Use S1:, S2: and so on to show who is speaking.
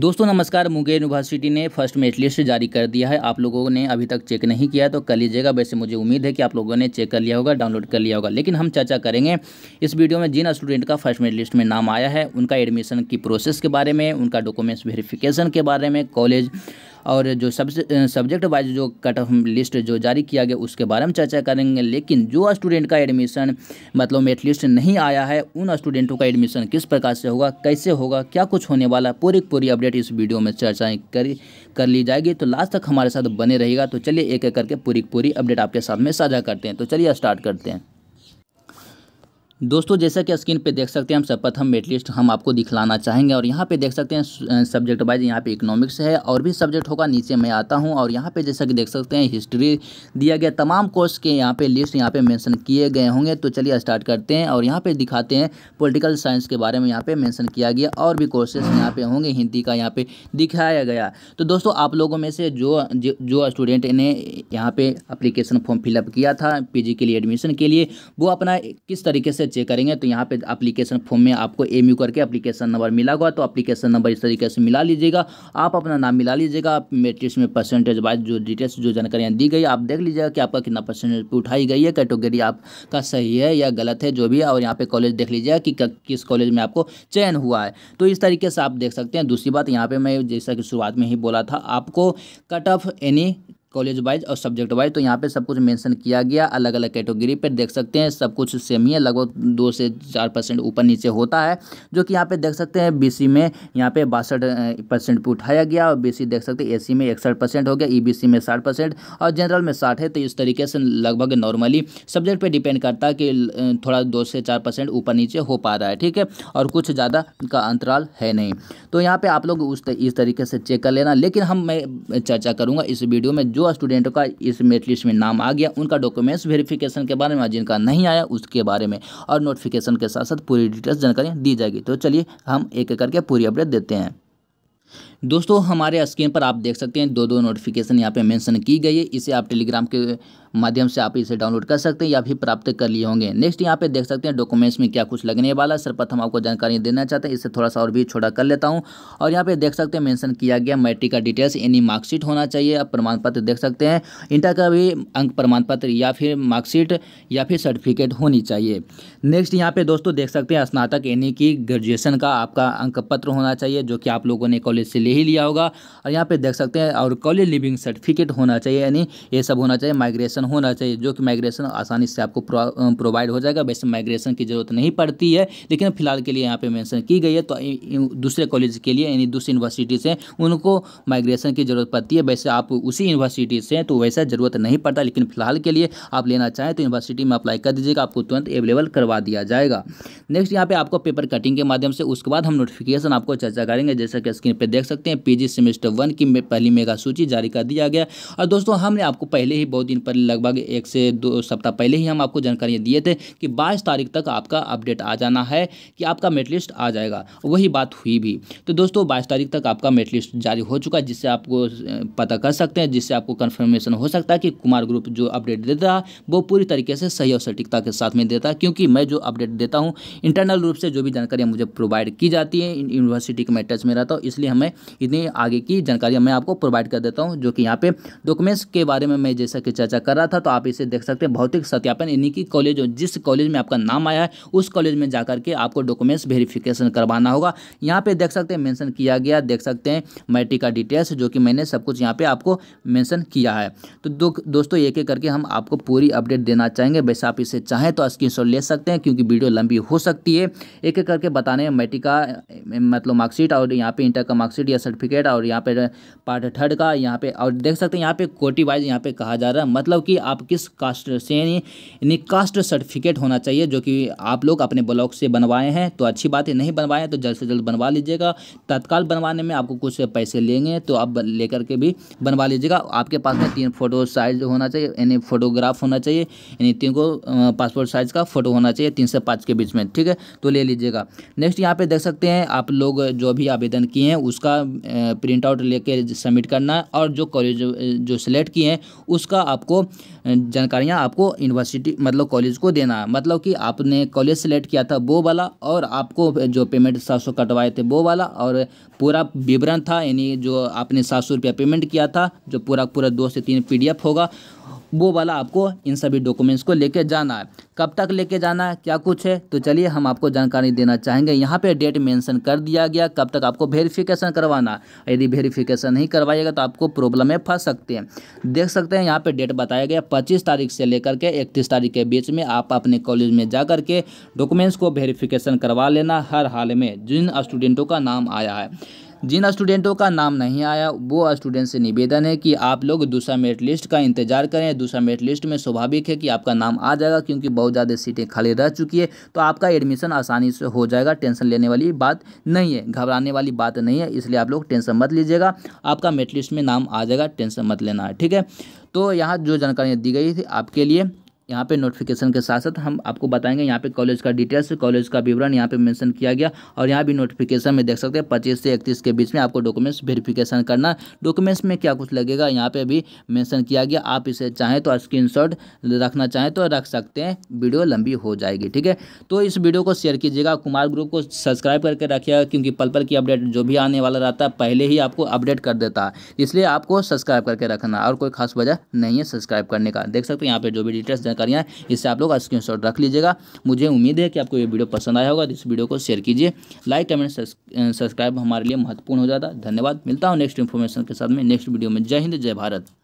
S1: दोस्तों नमस्कार मुंगेर यूनिवर्सिटी ने फर्स्ट मेरिट लिस्ट जारी कर दिया है आप लोगों ने अभी तक चेक नहीं किया तो कर लीजिएगा वैसे मुझे उम्मीद है कि आप लोगों ने चेक कर लिया होगा डाउनलोड कर लिया होगा लेकिन हम चर्चा करेंगे इस वीडियो में जिन स्टूडेंट का फर्स्ट मेरिट लिस्ट में नाम आया है उनका एडमिशन की प्रोसेस के बारे में उनका डॉक्यूमेंट्स वेरीफिकेशन के बारे में कॉलेज और जो सब सब्जेक्ट वाइज जो कट ऑफ लिस्ट जो जारी किया गया उसके बारे में चर्चा करेंगे लेकिन जो स्टूडेंट का एडमिशन मतलब मेट लिस्ट नहीं आया है उन स्टूडेंटों का एडमिशन किस प्रकार से होगा कैसे होगा क्या कुछ होने वाला पूरी पूरी अपडेट इस वीडियो में चर्चाएँ कर कर ली जाएगी तो लास्ट तक हमारे साथ बने रहेगा तो चलिए एक एक करके पूरी पूरी अपडेट आपके साथ में साझा करते हैं तो चलिए स्टार्ट करते हैं दोस्तों जैसा कि स्क्रीन पे देख सकते हैं हम सर्वप्रथम मेट लिस्ट हम आपको दिखलाना चाहेंगे और यहाँ पे देख सकते हैं सब्जेक्ट वाइज यहाँ पे इकोनॉमिक्स है और भी सब्जेक्ट होगा नीचे मैं आता हूँ और यहाँ पे जैसा कि देख सकते हैं हिस्ट्री दिया गया तमाम कोर्स के यहाँ पे लिस्ट यहाँ पे मेंशन किए गए होंगे तो चलिए स्टार्ट करते हैं और यहाँ पर दिखाते हैं पोलिटिकल साइंस के बारे में यहाँ पर मैंसन किया गया और भी कोर्सेज यहाँ पर होंगे हिंदी का यहाँ पर दिखाया गया तो दोस्तों आप लोगों में से जो जो स्टूडेंट ने यहाँ पर अप्लीकेशन फॉर्म फिलअप किया था पी के लिए एडमिशन के लिए वो अपना किस तरीके से चेक करेंगे तो यहाँ पे अप्लीकेशन फॉर्म में आपको एम यू करके अप्लीकेशन नंबर मिला हुआ तो अप्लीकेशन नंबर इस तरीके से मिला लीजिएगा आप अपना नाम मिला लीजिएगा आप मेट्रिक्स में परसेंटेज वाइज जो डिटेल्स जो जानकारियाँ दी गई आप देख लीजिएगा कि आपका कितना परसेंटेज पर उठाई गई है कैटेगरी आपका सही है या गलत है जो भी है और यहाँ पर कॉलेज देख लीजिएगा कि किस कॉलेज में आपको चयन हुआ है तो इस तरीके से आप देख सकते हैं दूसरी बात यहाँ पर मैं जैसा कि शुरुआत में ही बोला था आपको cut off any college wise और सब्जेक्ट वाइज तो यहाँ पे सब कुछ मेंशन किया गया अलग अलग कैटेगरी पर देख सकते हैं सब कुछ सेम ही है लगभग दो से चार परसेंट ऊपर नीचे होता है जो कि यहाँ पे देख सकते हैं बीसी में यहाँ पे बासठ परसेंट उठाया गया और बीसी देख सकते हैं एसी में इकसठ परसेंट हो गया ई e में साठ परसेंट और जनरल में साठ है तो इस तरीके से लगभग नॉर्मली सब्जेक्ट पर डिपेंड करता है कि थोड़ा दो से चार परसेंट ऊपर नीचे हो पा रहा है ठीक है और कुछ ज़्यादा का अंतराल है नहीं तो यहाँ पर आप लोग उस इस तरीके से चेक कर लेना लेकिन हम मैं चर्चा करूँगा इस वीडियो में जो स्टूडेंटों का इस मेरिट लिस्ट में नाम आ गया उनका डॉक्यूमेंट्स वेरिफिकेशन के बारे में और जिनका नहीं आया उसके बारे में और नोटिफिकेशन के साथ साथ पूरी डिटेल्स जानकारी दी जाएगी तो चलिए हम एक एक करके पूरी अपडेट देते हैं दोस्तों हमारे स्क्रीन पर आप देख सकते हैं दो दो नोटिफिकेशन यहाँ पे मेंशन की गई है इसे आप टेलीग्राम के माध्यम से आप इसे डाउनलोड कर सकते हैं या भी प्राप्त कर लिए होंगे नेक्स्ट यहाँ पे देख सकते हैं डॉक्यूमेंट्स में क्या कुछ लगने वाला सर प्रथम आपको जानकारी देना चाहते हैं इसे थोड़ा सा और भी छोटा कर लेता हूँ और यहाँ पे देख सकते हैं मैंशन किया गया मैट्रिक का डिटेल्स यानी मार्कशीट होना चाहिए आप प्रमाण पत्र देख सकते हैं इंटर का भी अंक प्रमाण पत्र या फिर मार्कशीट या फिर सर्टिफिकेट होनी चाहिए नेक्स्ट यहाँ पे दोस्तों देख सकते हैं स्नातक यानी कि ग्रेजुएशन का आपका अंक पत्र होना चाहिए जो कि आप लोगों ने कॉलेज से ले ही लिया होगा और यहाँ पे देख सकते हैं और कॉलेज लिविंग सर्टिफिकेट होना चाहिए यानी ये सब होना चाहिए माइग्रेशन माइग्रेशन होना चाहिए जो कि माइग्रेशन आसानी से आपको प्रोवाइड हो जाएगा वैसे माइग्रेशन की ज़रूरत नहीं पड़ती है लेकिन फिलहाल के लिए यहाँ पे मेंशन की गई है तो दूसरे कॉलेज के लिए यानी दूसरी यूनिवर्सिटी से उनको माइग्रेशन की ज़रूरत पड़ती है वैसे आप उसी यूनिवर्सिटी से तो वैसा ज़रूरत नहीं पड़ता लेकिन फिलहाल के लिए आप लेना चाहें तो यूनिवर्सिटी में अप्लाई कर दीजिएगा आपको तुरंत अवेलेबल करवा दिया जाएगा नेक्स्ट यहाँ पे आपको पेपर कटिंग के माध्यम से उसके बाद हम नोटिफिकेशन आपको चर्चा करेंगे जैसा कि स्क्रीन पर देख सकते हैं पीजी सेमेस्टर वन की पहली मेगा सूची जारी कर दिया गया और दोस्तों हमने आपको पहले ही बहुत दिन पर लगभग एक से दो सप्ताह पहले ही हम आपको जानकारी दिए थे कि बाईस तारीख तक आपका अपडेट आ जाना है कि आपका मेट लिस्ट आ जाएगा वही बात हुई भी तो दोस्तों बाईस तारीख तक आपका मेट लिस्ट जारी हो चुका है जिससे आपको पता कर सकते हैं जिससे आपको कन्फर्मेशन हो सकता है कि कुमार ग्रुप जो अपडेट देता है वो पूरी तरीके से सही और सटीकता के साथ में देता है क्योंकि मैं जो अपडेट देता हूँ इंटरनल रूप से जो भी जानकारियाँ मुझे प्रोवाइड की जाती है यूनिवर्सिटी के मैं टच में रहता हूँ इसलिए हमें इतनी आगे की जानकारियाँ मैं आपको प्रोवाइड कर देता हूँ जो कि यहाँ पे डॉक्यूमेंट्स के बारे में मैं जैसा कि चर्चा कर रहा था तो आप इसे देख सकते हैं भौतिक सत्यापन यानी कि कॉलेज जिस कॉलेज में आपका नाम आया है उस कॉलेज में जाकर के आपको डॉक्यूमेंट्स वेरिफिकेशन करवाना होगा यहाँ पे देख सकते हैं मेंशन किया गया देख सकते हैं मैट्रिक का डिटेल्स जो कि मैंने सब कुछ यहाँ पे आपको मेंशन किया है तो दो, दोस्तों एक एक करके हम आपको पूरी अपडेट देना चाहेंगे वैसे आप इसे चाहें तो स्क्रीन ले सकते हैं क्योंकि वीडियो लंबी हो सकती है एक एक करके बताने में मैट्रिक का मतलब मार्कशीट और यहाँ पे इंटर का मार्कशीट या सर्टिफिकेट और यहाँ पे पार्ट थर्ड का यहाँ पे और देख सकते हैं यहाँ पे कोटी वाइज यहाँ पे कहा जा रहा है मतलब कि आप किस कास्ट से यानी कास्ट सर्टिफिकेट होना चाहिए जो कि आप लोग अपने ब्लॉक से बनवाए हैं तो अच्छी बात है नहीं बनवाए हैं तो जल्द से जल्द बनवा लीजिएगा तत्काल बनवाने में आपको कुछ पैसे लेंगे तो आप लेकर के भी बनवा लीजिएगा आपके पास में तीन फोटो साइज होना चाहिए यानी फोटोग्राफ होना चाहिए यानी तीन को पासपोर्ट साइज़ का फ़ोटो होना चाहिए तीन से पाँच के बीच में ठीक है तो ले लीजिएगा नेक्स्ट यहाँ पर देख सकते हैं आप लोग जो भी आवेदन किए हैं उसका प्रिंट आउट लेकर सबमिट करना है और जो कॉलेज जो सिलेक्ट किए हैं उसका आपको जानकारियाँ आपको यूनिवर्सिटी मतलब कॉलेज को देना है मतलब कि आपने कॉलेज सेलेक्ट किया था वो वाला और आपको जो पेमेंट सात सौ कटवाए थे वो वाला और पूरा विवरण था यानी जो आपने सात सौ रुपया पेमेंट किया था जो पूरा पूरा दो से तीन पीडीएफ होगा वो वाला आपको इन सभी डॉक्यूमेंट्स को लेके जाना है कब तक लेके जाना है क्या कुछ है तो चलिए हम आपको जानकारी देना चाहेंगे यहाँ पे डेट मेंशन कर दिया गया कब तक आपको वेरिफिकेशन करवाना यदि वेरिफिकेशन नहीं करवाइएगा तो आपको प्रॉब्लम में फंस सकते हैं देख सकते हैं यहाँ पे डेट बताया गया पच्चीस तारीख से लेकर के इकतीस तारीख के बीच में आप अपने कॉलेज में जा के डॉक्यूमेंट्स को वेरीफिकेशन करवा लेना हर हाल में जिन स्टूडेंटों का नाम आया है जिन स्टूडेंटों का नाम नहीं आया वो स्टूडेंट से निवेदन है कि आप लोग दूसरा मेरिट लिस्ट का इंतजार करें दूसरा मेरिट लिस्ट में स्वाभाविक है कि आपका नाम आ जाएगा क्योंकि बहुत ज़्यादा सीटें खाली रह चुकी है तो आपका एडमिशन आसानी से हो जाएगा टेंशन लेने वाली बात नहीं है घबराने वाली बात नहीं है इसलिए आप लोग टेंशन मत लीजिएगा आपका मेरिट लिस्ट में नाम आ जाएगा टेंशन मत लेना है ठीक है तो यहाँ जो जानकारियाँ दी गई थी आपके लिए यहाँ पे नोटिफिकेशन के साथ साथ हम आपको बताएंगे यहाँ पे कॉलेज का डिटेल्स कॉलेज का विवरण यहाँ पे मेंशन किया गया और यहाँ भी नोटिफिकेशन में देख सकते हैं पच्चीस से इकतीस के बीच में आपको डॉक्यूमेंट्स वेरिफिकेशन करना डॉक्यूमेंट्स में क्या कुछ लगेगा यहाँ पे भी मेंशन किया गया आप इसे चाहें तो स्क्रीन रखना चाहें तो रख सकते हैं वीडियो लंबी हो जाएगी ठीक है तो इस वीडियो को शेयर कीजिएगा कुमार ग्रुप को सब्सक्राइब करके रखिएगा क्योंकि पल पल की अपडेट जो भी आने वाला रहता है पहले ही आपको अपडेट कर देता है इसलिए आपको सब्सक्राइब करके रखना और कोई खास वजह नहीं है सब्सक्राइब करने का देख सकते हैं यहाँ पर जो भी डिटेल्स जानकारियाँ इससे आप लोग स्क्रीन रख लीजिएगा मुझे उम्मीद है कि आपको ये वीडियो पसंद आया होगा तो इस वीडियो को शेयर कीजिए लाइक कमेंट सब्सक्राइब हमारे लिए महत्वपूर्ण हो जाता है धन्यवाद मिलता हूँ नेक्स्ट इन्फॉर्मेशन के साथ में नेक्स्ट वीडियो में जय हिंद जय भारत